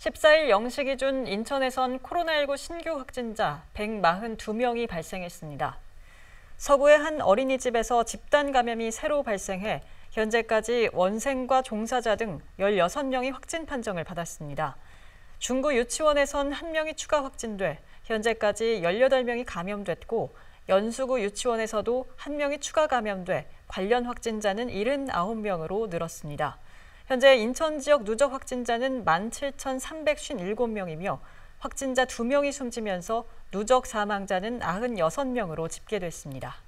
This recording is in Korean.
14일 0시 기준 인천에선 코로나19 신규 확진자 142명이 발생했습니다. 서구의 한 어린이집에서 집단 감염이 새로 발생해 현재까지 원생과 종사자 등 16명이 확진 판정을 받았습니다. 중구 유치원에선 1명이 추가 확진돼 현재까지 18명이 감염됐고 연수구 유치원에서도 1명이 추가 감염돼 관련 확진자는 79명으로 늘었습니다. 현재 인천 지역 누적 확진자는 17,357명이며 확진자 2명이 숨지면서 누적 사망자는 96명으로 집계됐습니다.